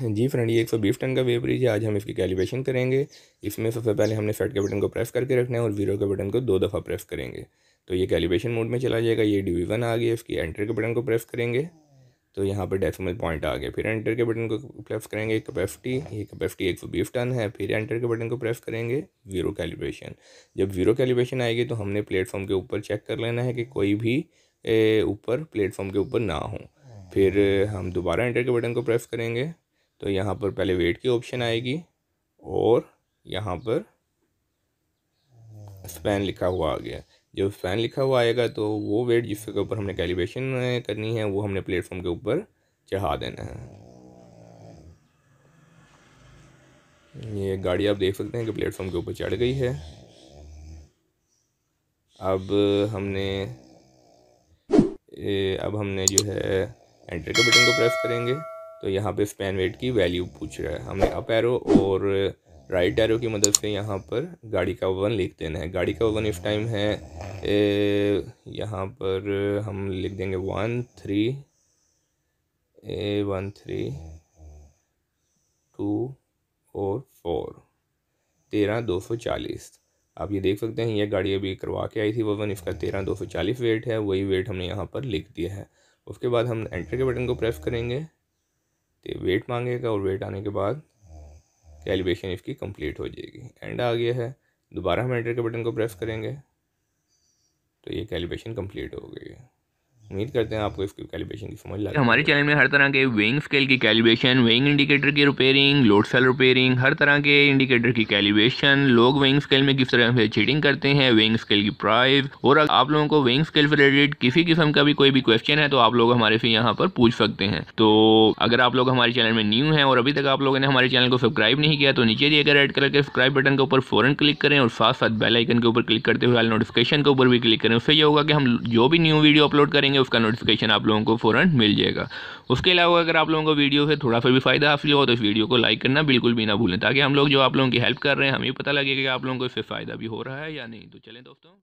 जी friend ये 120 ton का wave bridge है आज हम इसकी कैलिब्रेशन करेंगे इसमें सबसे पहले हमने सेट के बटन को प्रेस करके रखना है और जीरो के बटन को दो दफ़ा प्रेस करेंगे तो ये कैलिब्रेशन मोड में चला जाएगा ये डिवीज़न आ गया इसकी एंटर के बटन को प्रेस करेंगे तो यहाँ पर डेसिमल पॉइंट आ गया फिर एंटर के बटन को प्रेस करेंगे कैपेसिटी ये कैपेसिटी एक सौ बीस टन है फिर एंटर के बटन को प्रेस करेंगे ज़ीरो कैलिब्रेशन जब ज़ीरो कैलिब्रेशन आएगी तो हमने प्लेटफॉर्म के ऊपर चेक कर लेना है कि कोई भी ऊपर प्लेटफॉर्म के ऊपर ना हो फिर हम दोबारा एंटर के बटन को प्रेस करेंगे तो यहाँ पर पहले वेट की ऑप्शन आएगी और यहाँ पर स्पैन लिखा हुआ आ गया जब स्पैन लिखा हुआ आएगा तो वो वेट जिसके ऊपर हमने कैलिब्रेशन करनी है वो हमने प्लेटफॉर्म के ऊपर चढ़ा देना है ये गाड़ी आप देख सकते हैं कि प्लेटफॉर्म के ऊपर चढ़ गई है अब हमने अब हमने जो है एंटर के बटन को प्रेस करेंगे तो यहाँ पे स्पैन वेट की वैल्यू पूछ रहा है हमें अप एरो और राइट एरो की मदद से यहाँ पर गाड़ी का वन लिख देना है गाड़ी का वन इस टाइम है ए, यहाँ पर हम लिख देंगे one three A one three two और फोर तेरह दो सौ चालीस आप ये देख सकते हैं यह गाड़ी अभी करवा के आई थी वन इसका तेरह दो सौ चालीस वेट है वही वेट हमने यहाँ पर लिख दिया है उसके बाद हम एंटर के बटन को प्रेस करेंगे तो वेट मांगेगा और वेट आने के बाद कैलिब्रेशन इसकी कंप्लीट हो जाएगी एंड आ गया है दोबारा हम एंटर के बटन को प्रेस करेंगे तो ये कैलिब्रेशन कंप्लीट हो गई है उम्मीद करते हैं आपको इसकी कैलिब्रेशन की समझ लगे तो हमारे चैनल में हर तरह के विंग स्केल की कैलिब्रेशन विंग इंडिकेटर की रिपेयरिंग लोड सेल रिपेयरिंग हर तरह के इंडिकेटर की कैलिब्रेशन लोग विंग स्केल में किस तरह से चीटिंग करते हैं विंग स्केल की प्राइस और अगर आप लोगों को विंग स्केल से रिलेटेड किसी किस्म का भी कोई भी क्वेश्चन है तो आप लोग हमारे से यहाँ पर पूछ सकते हैं तो अगर आप लोग हमारे चैनल में न्यू है और अभी तक आप लोगों ने हमारे चैनल को सब्सक्राइब नहीं किया तो नीचे दिए गए रेड कलर के सब्सक्राइब बटन के ऊपर फौरन क्लिक करें और साथ साथ बेल आइकन के ऊपर क्लिक करते हुए नोटिफिकेशन के ऊपर भी क्लिक करें उससे ये होगा कि हम जो भी न्यू वीडियो अपलोड करेंगे करेंगे उसका नोटिफिकेशन आप लोगों को फ़ौरन मिल जाएगा उसके अलावा अगर आप लोगों को वीडियो से थोड़ा सा भी फ़ायदा हासिल हो तो इस वीडियो को लाइक करना बिल्कुल भी ना भूलें ताकि हम लोग जो आप लोगों की हेल्प कर रहे हैं हमें पता लगेगा कि आप लोगों को इससे फ़ायदा भी हो रहा है या नहीं तो चलें दोस्तों